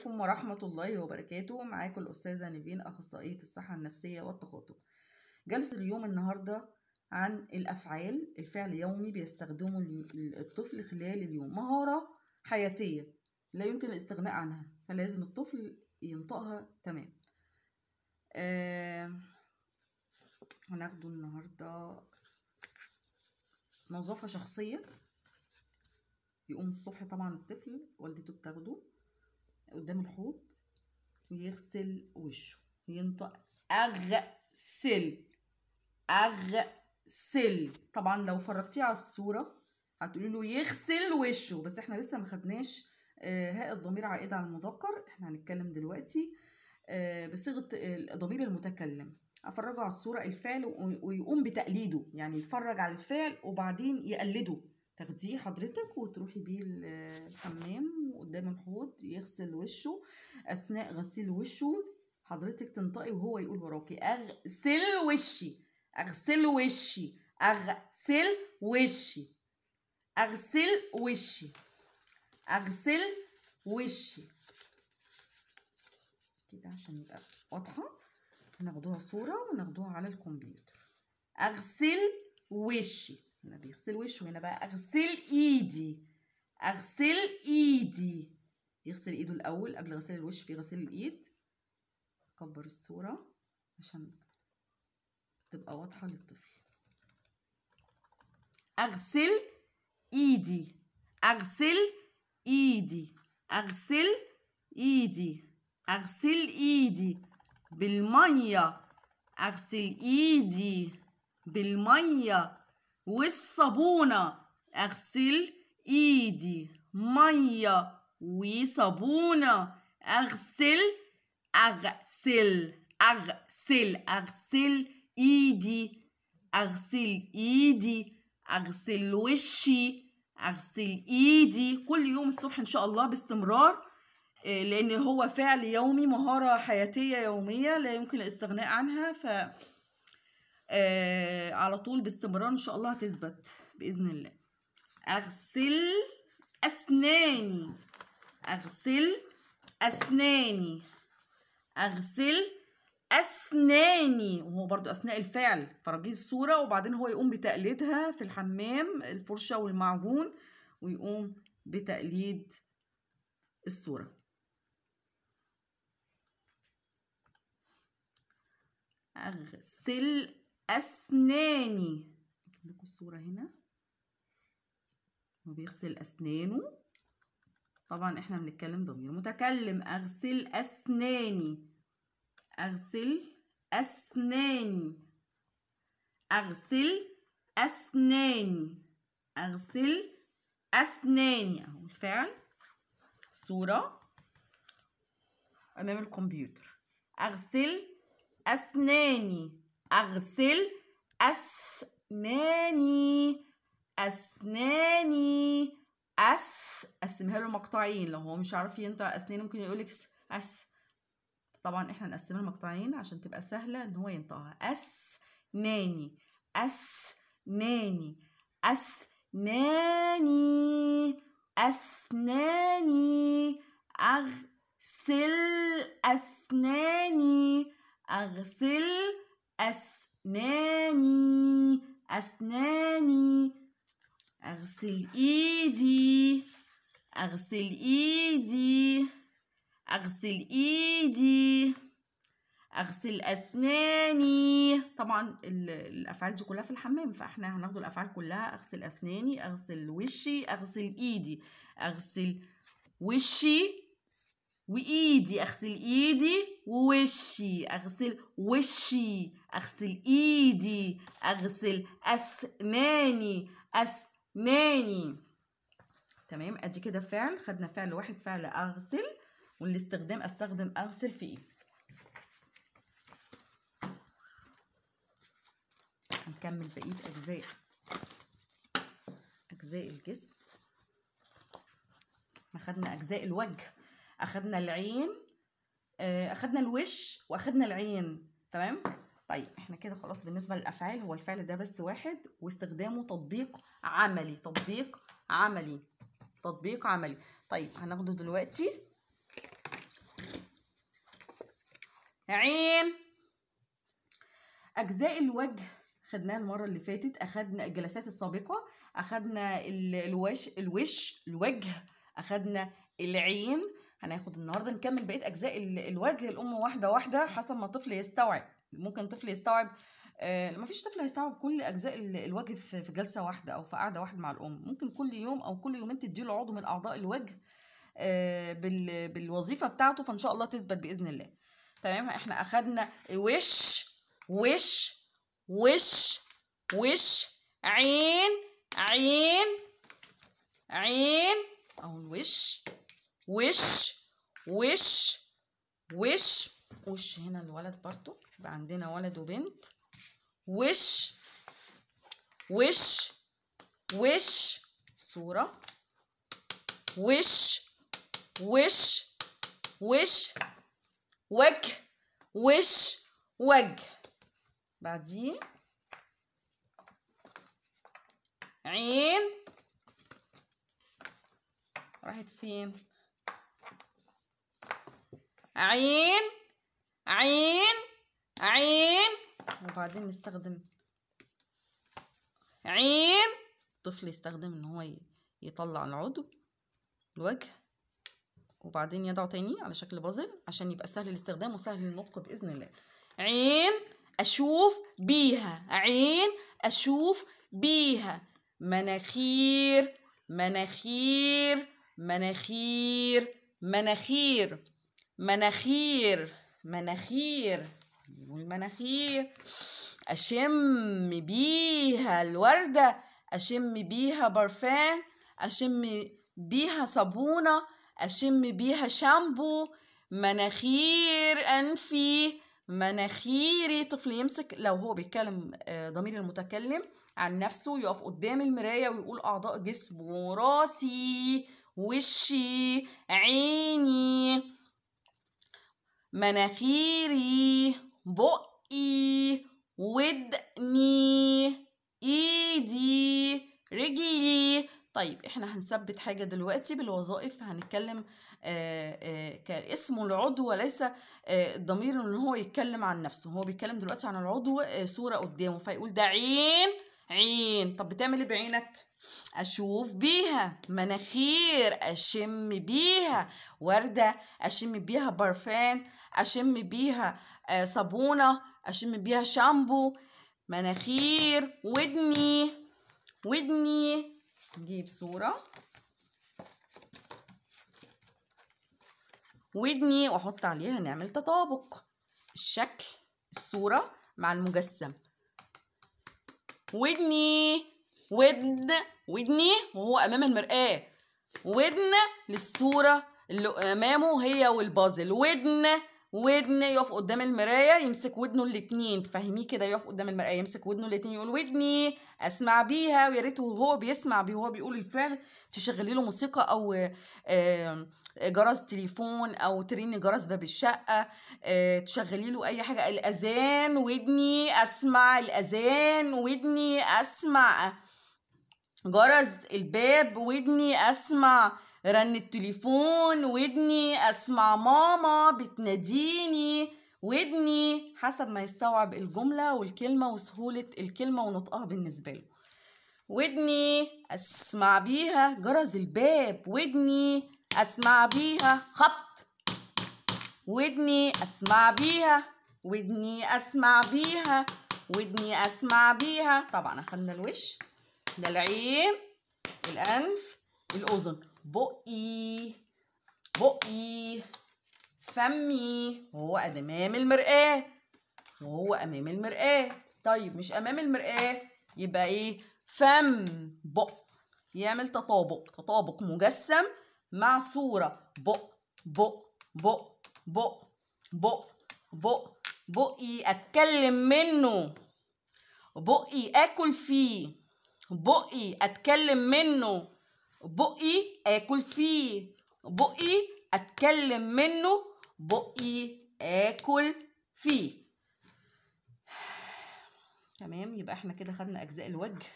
عليكم ورحمة الله وبركاته معاكم الأستاذة نيفين أخصائية الصحة النفسية والتخاطب جلسة اليوم النهاردة عن الأفعال الفعل يومي بيستخدمه الطفل خلال اليوم مهارة حياتية لا يمكن الاستغناء عنها فلازم الطفل ينطقها تمام آه هناخده النهاردة نظافة شخصية يقوم الصبح طبعا الطفل والدته بتاخده قدام الحوض ويغسل وشه ينطق اغسل اغسل طبعا لو فرجتيه على الصوره هتقولي له يغسل وشه بس احنا لسه ما خدناش هاء آه، الضمير عائد على المذكر احنا هنتكلم دلوقتي آه، بصيغه ضمير المتكلم افرجه على الصوره الفعل ويقوم بتقليده يعني يتفرج على الفعل وبعدين يقلده تاخديه حضرتك وتروحي بيه الحمام قدام الحوض يغسل وشه اثناء غسيل وشه حضرتك تنطقي وهو يقول وراكي اغسل وشي اغسل وشي اغسل وشي اغسل وشي اغسل وشي كده عشان يبقى واضحه ناخدوها صوره وناخدوها على الكمبيوتر اغسل وشي هنا بيغسل وشه هنا بقى اغسل ايدي اغسل ايدي يغسل ايده الاول قبل غسل الوش في غسيل الايد اكبر الصوره عشان تبقى واضحه للطفل اغسل ايدي اغسل ايدي اغسل ايدي اغسل ايدي بالميه اغسل ايدي بالميه والصابونة أغسل إيدي مية وصابونة أغسل أغسل أغسل أغسل إيدي أغسل إيدي أغسل وشي أغسل إيدي كل يوم الصبح إن شاء الله باستمرار آه، لأن هو فعل يومي مهارة حياتية يومية لا يمكن الاستغناء عنها ف آه على طول باستمرار ان شاء الله هتثبت باذن الله اغسل اسناني اغسل اسناني اغسل اسناني وهو برضو اثناء الفعل فرجيه الصوره وبعدين هو يقوم بتقليدها في الحمام الفرشه والمعجون ويقوم بتقليد الصوره اغسل أسناني أجيب لكم الصورة هنا وبيغسل أسنانه طبعا احنا بنتكلم ضمير متكلم أغسل أسناني أغسل أسناني أغسل أسناني أغسل أسناني أهو الفعل صورة أمام الكمبيوتر أغسل أسناني أغسل أسناني أسناني أس قسمها له مقطعين لو هو مش عارف ينطق أسنان ممكن يقولك أس طبعا إحنا نقسمها لمقطعين عشان تبقى سهلة إن هو ينطقها أسناني أسناني أسناني أسناني أغسل أسناني أغسل أسناني أسناني أغسل إيدي أغسل إيدي أغسل إيدي أغسل أسناني طبعا الأفعال دي كلها في الحمام فإحنا هناخد الأفعال كلها أغسل أسناني أغسل وشي أغسل إيدي أغسل وشي وايدي اغسل ايدي ووشي اغسل وشي اغسل ايدي اغسل اسناني اسناني تمام ادي كده فعل خدنا فعل واحد فعل اغسل والاستخدام استخدم اغسل في ايه هنكمل بقيه اجزاء اجزاء الجسم ما خدنا اجزاء الوجه اخذنا العين آه، اخذنا الوش واخذنا العين تمام طيب احنا كده خلاص بالنسبه للافعال هو الفعل ده بس واحد واستخدامه تطبيق عملي تطبيق عملي تطبيق عملي طيب هناخده دلوقتي عين اجزاء الوجه خدناها المره اللي فاتت اخدنا الجلسات السابقه اخدنا الوش الوش الوجه اخدنا العين هناخد النهارده نكمل بقيه اجزاء الوجه الام واحده واحده حسب ما الطفل يستوعب ممكن طفل يستوعب آه ما فيش طفل هيستوعب كل اجزاء الوجه في جلسه واحده او في قعده واحده مع الام ممكن كل يوم او كل يومين تديله عضو من اعضاء الوجه آه بالوظيفه بتاعته فان شاء الله تثبت باذن الله تمام احنا اخدنا وش وش وش وش عين عين عين او الوش وش وش وش وش هنا الولد برضو يبقى عندنا ولد وبنت وش وش وش صورة وش وش وش وجه وش وجه بعديه عين راحت فين عين عين عين وبعدين نستخدم عين الطفل يستخدم ان هو يطلع العضو الوجه وبعدين يضعه تاني على شكل بازل عشان يبقى سهل الاستخدام وسهل النطق باذن الله عين اشوف بيها عين اشوف بيها مناخير مناخير مناخير مناخير مناخير مناخير المناخير أشم بيها الوردة أشم بيها برفان أشم بيها صابونة أشم بيها شامبو مناخير أنفي مناخيري طفل يمسك لو هو بيتكلم آه، ضمير المتكلم عن نفسه يقف قدام المراية ويقول أعضاء جسمه راسي وشي عيني مناخيري بقي ودني ايدي رجلي طيب احنا هنثبت حاجه دلوقتي بالوظائف هنتكلم آه، آه، كاسم العضو وليس الضمير آه، ان هو يتكلم عن نفسه هو بيتكلم دلوقتي عن العضو صوره قدامه فيقول ده عين عين طب بتعمل ايه بعينك أشوف بيها مناخير أشم بيها وردة أشم بيها برفان أشم بيها آه، صابونة أشم بيها شامبو مناخير ودني ودني نجيب صورة ودني وأحط عليها نعمل تطابق الشكل الصورة مع المجسم ودني ودن ودني وهو امام المرآة ودن للصورة اللي امامه هي والبازل ودن ودن يقف قدام المرايه يمسك ودنه الاتنين تفهميه كده يقف قدام المرايه يمسك ودنه الاتنين يقول ودني اسمع بيها ويا ريت وهو بيسمع بيه وهو بيقول الفعل تشغلي له موسيقى او آه، جرس تليفون او ترني جرس باب الشقه آه، تشغلي له اي حاجه الاذان ودني اسمع الاذان ودني اسمع جرس الباب ودني اسمع رن التليفون ودني اسمع ماما بتناديني ودني حسب ما يستوعب الجملة والكلمة وسهولة الكلمة ونطقها بالنسبة له ودني اسمع بيها جرس الباب ودني اسمع بيها خبط ودني اسمع بيها ودني اسمع بيها ودني اسمع بيها طبعا اخدنا الوش احنا العين الانف الاذن بقي بقي فمي وهو امام المرآة وهو امام المرآة طيب مش امام المرآة يبقى ايه فم بق يعمل تطابق تطابق مجسم مع صورة بق بق بق بق بق بق بقي اتكلم منه بقي اكل فيه بقي اتكلم منه بقي اكل فيه بقي اتكلم منه بقي اكل فيه تمام يبقى احنا كده خدنا اجزاء الوجه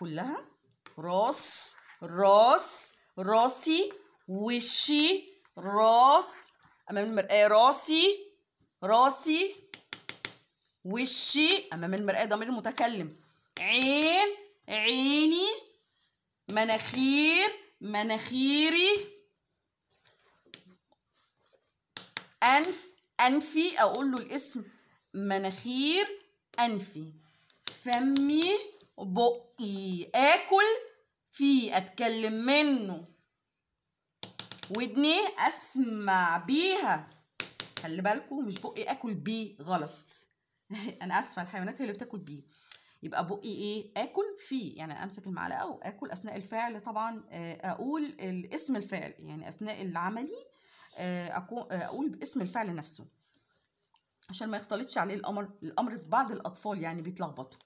كلها راس راس راسي وشي راس امام المرآة راسي راسي وشي امام المرآة ضمير متكلم عين عيني مناخير مناخيري أنف أنفي أقول له الاسم مناخير أنفي فمي بقي آكل فيه أتكلم منه ودني أسمع بيها خلي بالكم مش بقي آكل بيه غلط أنا آسفة الحيوانات هي اللي بتاكل بيه يبقى بقي ايه اكل فيه يعني امسك المعلقه واكل اثناء الفعل طبعا آه، اقول اسم الفعل يعني اثناء العملي آه، آه، اقول باسم الفعل نفسه عشان ما يختلطش عليه الامر الامر في بعض الاطفال يعني بيتلخبطوا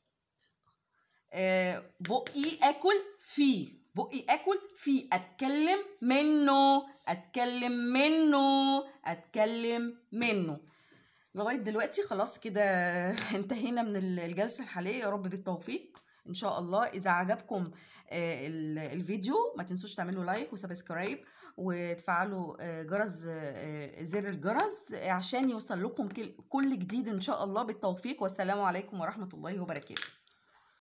بقي اكل فيه بقي اكل في اتكلم منه اتكلم منه اتكلم منه لغايه دلوقتي خلاص كده انتهينا من الجلسه الحاليه يا رب بالتوفيق ان شاء الله اذا عجبكم آه، الفيديو ما تنسوش تعملوا لايك وسبسكرايب وتفعلوا آه، جرس آه، زر الجرس عشان يوصل لكم كل جديد ان شاء الله بالتوفيق والسلام عليكم ورحمه الله وبركاته